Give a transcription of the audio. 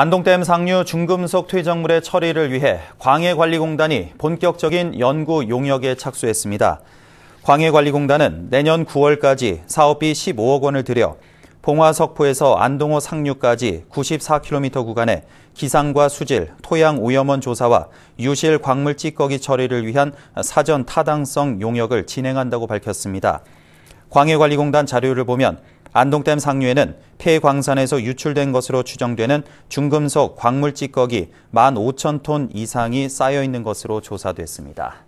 안동댐 상류 중금속 퇴적물의 처리를 위해 광해관리공단이 본격적인 연구 용역에 착수했습니다. 광해관리공단은 내년 9월까지 사업비 15억 원을 들여 봉화석포에서 안동호 상류까지 94km 구간에 기상과 수질, 토양 오염원 조사와 유실 광물 찌꺼기 처리를 위한 사전 타당성 용역을 진행한다고 밝혔습니다. 광해관리공단 자료를 보면 안동댐 상류에는 폐광산에서 유출된 것으로 추정되는 중금속 광물찌꺼기 15,000톤 이상이 쌓여 있는 것으로 조사됐습니다.